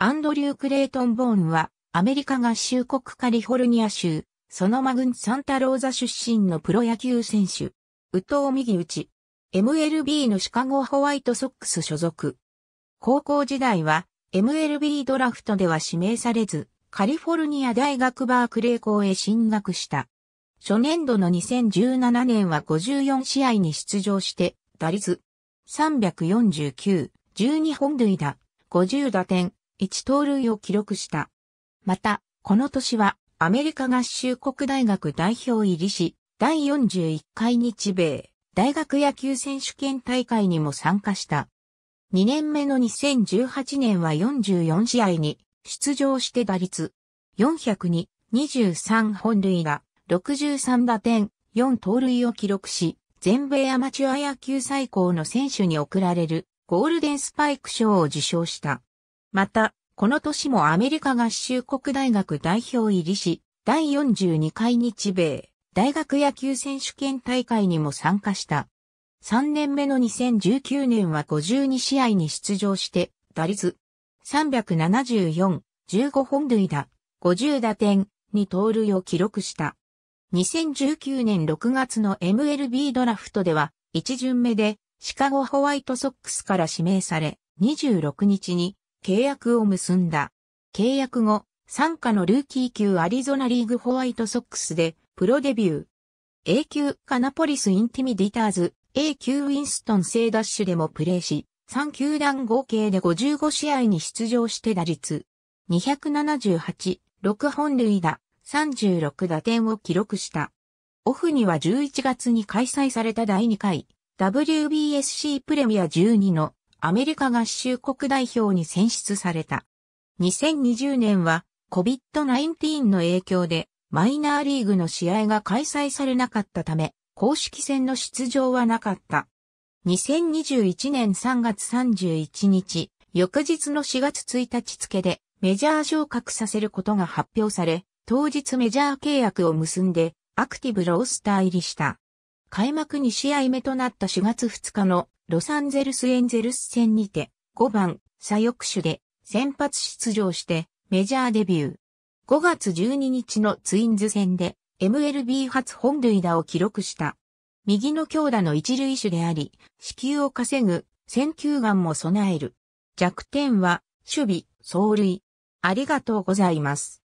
アンドリュー・クレイトン・ボーンは、アメリカ合衆国カリフォルニア州、ソノマ郡サンタローザ出身のプロ野球選手。宇藤右打ち。MLB のシカゴホワイトソックス所属。高校時代は、MLB ドラフトでは指名されず、カリフォルニア大学バークレー校へ進学した。初年度の2017年は54試合に出場して、打率349、12本塁打、50打点、1盗塁を記録した。また、この年はアメリカ合衆国大学代表入りし、第41回日米大学野球選手権大会にも参加した。2年目の2018年は44試合に出場して打率402、23本塁打、63打点、4盗塁を記録し、全米アマチュア野球最高の選手に贈られるゴールデンスパイク賞を受賞した。また、この年もアメリカ合衆国大学代表入りし、第42回日米大学野球選手権大会にも参加した。3年目の2019年は52試合に出場して、打率374、15本塁打、50打点、に盗塁を記録した。2019年6月の MLB ドラフトでは、1巡目でシカゴホワイトソックスから指名され、26日に契約を結んだ。契約後、参加のルーキー級アリゾナリーグホワイトソックスでプロデビュー。A 級カナポリスインティミディターズ、A 級ウィンストン聖ダッシュでもプレーし、3球団合計で55試合に出場して打率278、6本塁打、36打点を記録した。オフには11月に開催された第2回 WBSC プレミア12のアメリカ合衆国代表に選出された。2020年は COVID-19 の影響でマイナーリーグの試合が開催されなかったため、公式戦の出場はなかった。2021年3月31日、翌日の4月1日付でメジャー昇格させることが発表され、当日メジャー契約を結んでアクティブロースター入りした。開幕2試合目となった4月2日のロサンゼルスエンゼルス戦にて、5番、左翼手で、先発出場して、メジャーデビュー。5月12日のツインズ戦で、MLB 初本塁打を記録した。右の強打の一塁手であり、死球を稼ぐ、選球眼も備える。弱点は、守備、走塁。ありがとうございます。